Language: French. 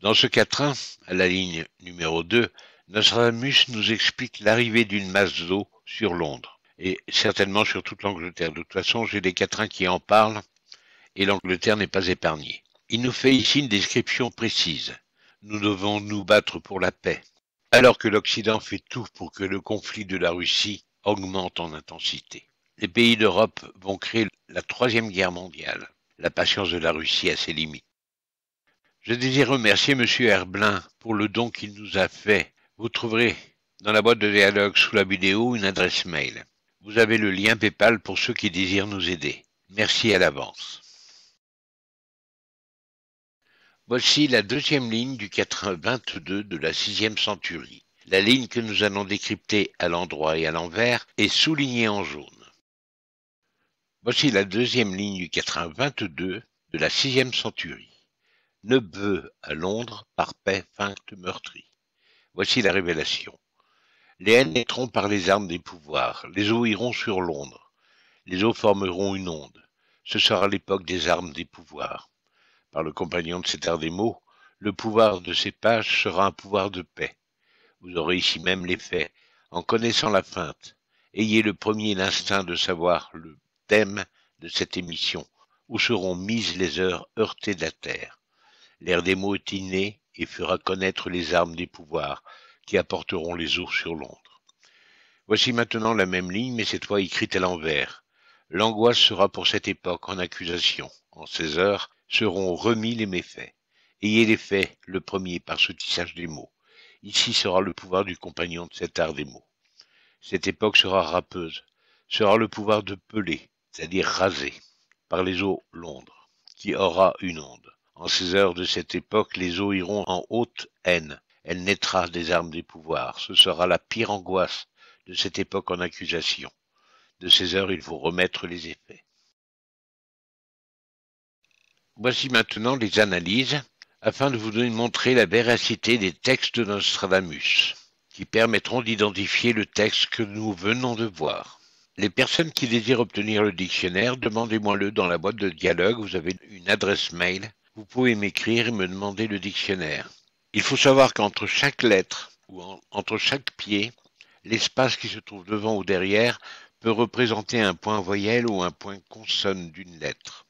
Dans ce quatrain, à la ligne numéro 2, Nostradamus nous explique l'arrivée d'une masse d'eau sur Londres, et certainement sur toute l'Angleterre. De toute façon, j'ai des quatrains qui en parlent, et l'Angleterre n'est pas épargnée. Il nous fait ici une description précise. Nous devons nous battre pour la paix, alors que l'Occident fait tout pour que le conflit de la Russie augmente en intensité. Les pays d'Europe vont créer la Troisième Guerre mondiale. La patience de la Russie a ses limites. Je désire remercier M. Herblin pour le don qu'il nous a fait. Vous trouverez dans la boîte de dialogue sous la vidéo une adresse mail. Vous avez le lien PayPal pour ceux qui désirent nous aider. Merci à l'avance. Voici la deuxième ligne du 82 de la sixième centurie. La ligne que nous allons décrypter à l'endroit et à l'envers est soulignée en jaune. Voici la deuxième ligne du 82 de la sixième centurie ne veut à Londres par paix feinte meurtrie. Voici la révélation. Les haines naîtront par les armes des pouvoirs, les eaux iront sur Londres, les eaux formeront une onde. Ce sera l'époque des armes des pouvoirs. Par le compagnon de cet art des mots, le pouvoir de ces pages sera un pouvoir de paix. Vous aurez ici même les faits, en connaissant la feinte. Ayez le premier l'instinct de savoir le thème de cette émission, où seront mises les heures heurtées de la terre. L'ère des mots est inné et fera connaître les armes des pouvoirs qui apporteront les ours sur Londres. Voici maintenant la même ligne, mais cette fois écrite à l'envers. L'angoisse sera pour cette époque en accusation. En ces heures seront remis les méfaits. Ayez les faits, le premier par ce tissage des mots. Ici sera le pouvoir du compagnon de cet art des mots. Cette époque sera râpeuse, sera le pouvoir de peler, c'est-à-dire raser, par les eaux Londres, qui aura une onde. En ces heures de cette époque, les eaux iront en haute haine. Elle naîtra des armes des pouvoirs. Ce sera la pire angoisse de cette époque en accusation. De ces heures, il faut remettre les effets. Voici maintenant les analyses afin de vous montrer la véracité des textes de Nostradamus, qui permettront d'identifier le texte que nous venons de voir. Les personnes qui désirent obtenir le dictionnaire, demandez-moi-le dans la boîte de dialogue, vous avez une adresse mail vous pouvez m'écrire et me demander le dictionnaire. Il faut savoir qu'entre chaque lettre ou entre chaque pied, l'espace qui se trouve devant ou derrière peut représenter un point voyelle ou un point consonne d'une lettre.